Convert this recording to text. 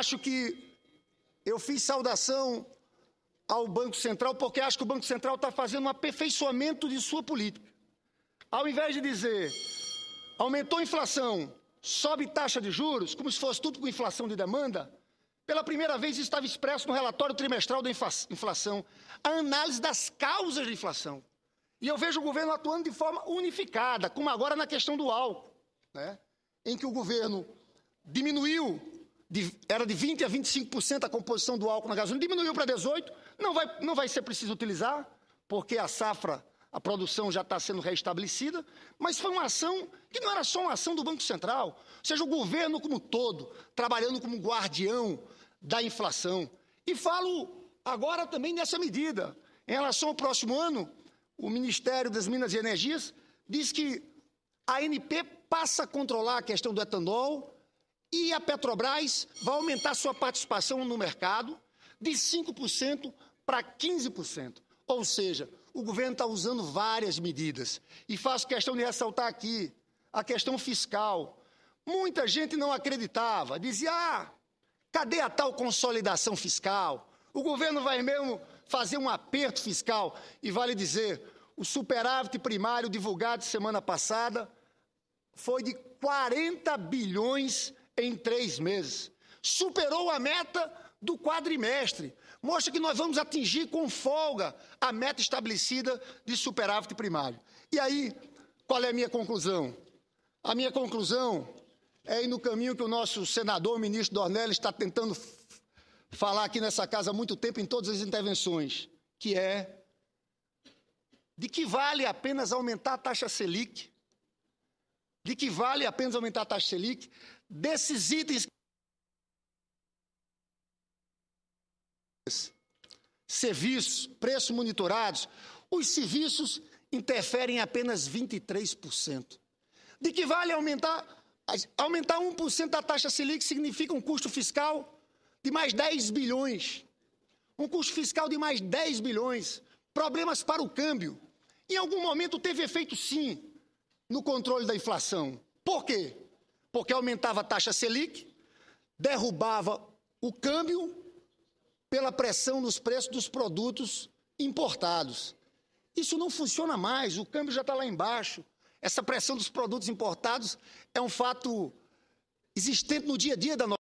Acho que eu fiz saudação ao Banco Central porque acho que o Banco Central está fazendo um aperfeiçoamento de sua política. Ao invés de dizer aumentou a inflação, sobe taxa de juros, como se fosse tudo com inflação de demanda, pela primeira vez estava expresso no relatório trimestral da inflação, a análise das causas de inflação. E eu vejo o governo atuando de forma unificada, como agora na questão do álcool, né? em que o governo diminuiu de, era de 20% a 25% a composição do álcool na gasolina, diminuiu para 18%, não vai, não vai ser preciso utilizar, porque a safra, a produção já está sendo restabelecida, mas foi uma ação que não era só uma ação do Banco Central, seja, o governo como todo, trabalhando como guardião da inflação. E falo agora também nessa medida. Em relação ao próximo ano, o Ministério das Minas e Energias diz que a ANP passa a controlar a questão do etanol e a Petrobras vai aumentar sua participação no mercado de 5% para 15%. Ou seja, o governo está usando várias medidas. E faço questão de ressaltar aqui a questão fiscal. Muita gente não acreditava, dizia: ah, cadê a tal consolidação fiscal? O governo vai mesmo fazer um aperto fiscal. E vale dizer: o superávit primário divulgado semana passada foi de 40 bilhões de em três meses. Superou a meta do quadrimestre. Mostra que nós vamos atingir com folga a meta estabelecida de superávit primário. E aí, qual é a minha conclusão? A minha conclusão é ir no caminho que o nosso senador, o ministro Dornelli, está tentando falar aqui nessa casa há muito tempo em todas as intervenções, que é de que vale apenas aumentar a taxa Selic, de que vale apenas aumentar a taxa Selic, desses itens serviços, preços monitorados, os serviços interferem em apenas 23%. De que vale aumentar aumentar 1% da taxa Selic significa um custo fiscal de mais 10 bilhões. Um custo fiscal de mais 10 bilhões, problemas para o câmbio. Em algum momento teve efeito sim no controle da inflação. Por quê? porque aumentava a taxa Selic, derrubava o câmbio pela pressão nos preços dos produtos importados. Isso não funciona mais, o câmbio já está lá embaixo. Essa pressão dos produtos importados é um fato existente no dia a dia da nossa.